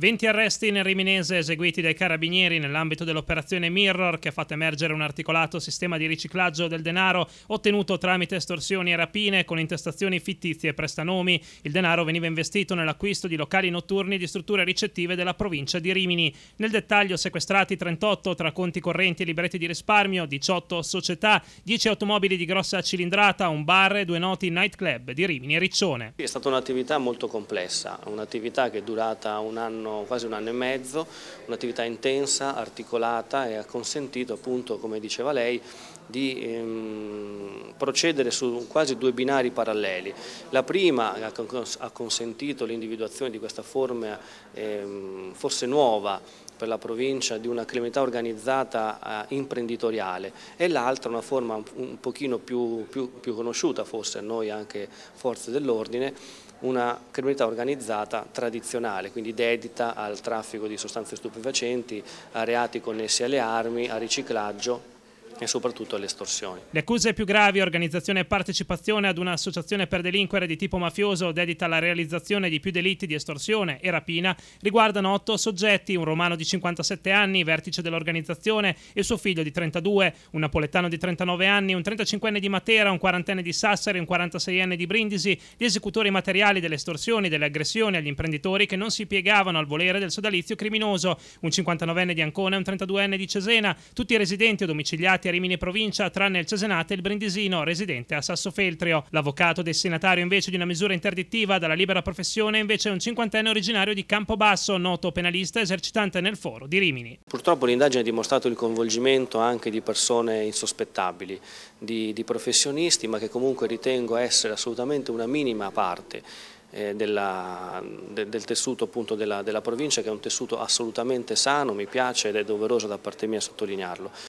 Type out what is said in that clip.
20 arresti nel Riminese eseguiti dai carabinieri nell'ambito dell'operazione Mirror che ha fatto emergere un articolato sistema di riciclaggio del denaro ottenuto tramite estorsioni e rapine con intestazioni fittizie e prestanomi. Il denaro veniva investito nell'acquisto di locali notturni di strutture ricettive della provincia di Rimini. Nel dettaglio sequestrati 38 tra conti correnti e libretti di risparmio, 18 società, 10 automobili di grossa cilindrata, un bar e due noti nightclub di Rimini e Riccione. È stata un'attività molto complessa, un'attività che è durata un anno anno, quasi un anno e mezzo, un'attività intensa, articolata e ha consentito appunto, come diceva lei, di ehm, procedere su quasi due binari paralleli. La prima ha consentito l'individuazione di questa forma ehm, forse nuova per la provincia di una criminalità organizzata eh, imprenditoriale e l'altra una forma un, un pochino più, più, più conosciuta forse a noi anche forze dell'ordine, una criminalità organizzata tradizionale, quindi dedita al traffico di sostanze stupefacenti, a reati connessi alle armi, a riciclaggio e soprattutto alle estorsioni. Le accuse più gravi, organizzazione e partecipazione ad un'associazione per delinquere di tipo mafioso dedita alla realizzazione di più delitti di estorsione e rapina, riguardano otto soggetti, un romano di 57 anni, vertice dell'organizzazione, e suo figlio di 32, un napoletano di 39 anni, un 35enne di Matera, un quarantenne di Sassari, un 46enne di Brindisi, gli esecutori materiali delle estorsioni, e delle aggressioni agli imprenditori che non si piegavano al volere del sodalizio criminoso, un 59enne di Ancona e un 32enne di Cesena, tutti residenti o domiciliati a Rimini provincia, tranne il Cesenate e il Brindisino, residente a Sassofeltrio. L'avvocato destinatario invece di una misura interdittiva dalla libera professione è invece un cinquantenne originario di Campobasso, noto penalista esercitante nel foro di Rimini. Purtroppo l'indagine ha dimostrato il coinvolgimento anche di persone insospettabili, di, di professionisti, ma che comunque ritengo essere assolutamente una minima parte eh, della, del tessuto appunto della, della provincia che è un tessuto assolutamente sano, mi piace ed è doveroso da parte mia sottolinearlo.